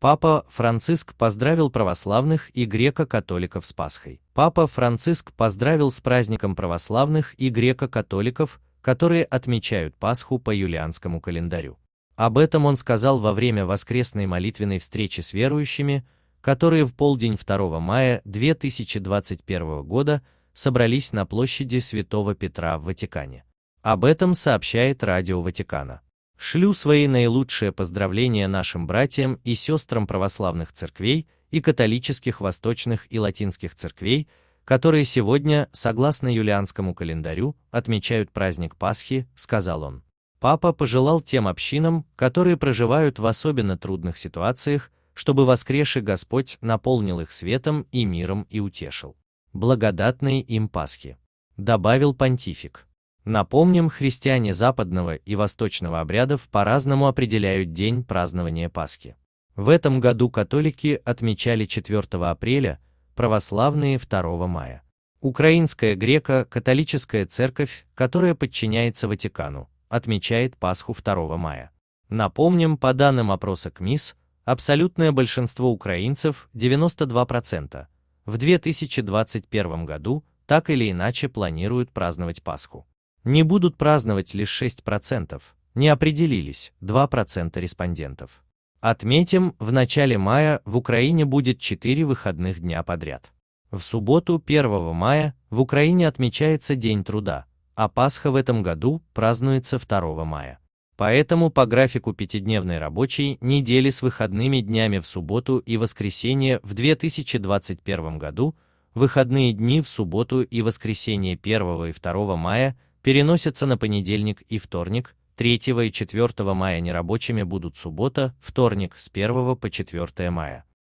Папа Франциск поздравил православных и греко-католиков с Пасхой. Папа Франциск поздравил с праздником православных и греко-католиков, которые отмечают Пасху по юлианскому календарю. Об этом он сказал во время воскресной молитвенной встречи с верующими, которые в полдень 2 мая 2021 года собрались на площади Святого Петра в Ватикане. Об этом сообщает Радио Ватикана. Шлю свои наилучшие поздравления нашим братьям и сестрам православных церквей и католических восточных и латинских церквей, которые сегодня, согласно юлианскому календарю, отмечают праздник Пасхи, сказал он. Папа пожелал тем общинам, которые проживают в особенно трудных ситуациях, чтобы воскресший Господь наполнил их светом и миром и утешил. Благодатные им Пасхи. Добавил понтифик. Напомним, христиане западного и восточного обрядов по-разному определяют день празднования Пасхи. В этом году католики отмечали 4 апреля, православные 2 мая. Украинская греко-католическая церковь, которая подчиняется Ватикану, отмечает Пасху 2 мая. Напомним, по данным опроса КМИС, абсолютное большинство украинцев, 92%, в 2021 году так или иначе планируют праздновать Пасху не будут праздновать лишь 6%, не определились 2% респондентов. Отметим, в начале мая в Украине будет 4 выходных дня подряд. В субботу 1 мая в Украине отмечается День труда, а Пасха в этом году празднуется 2 мая. Поэтому по графику пятидневной рабочей недели с выходными днями в субботу и воскресенье в 2021 году, выходные дни в субботу и воскресенье 1 и 2 мая – Переносятся на понедельник и вторник, 3 и 4 мая нерабочими будут суббота, вторник с 1 по 4 мая.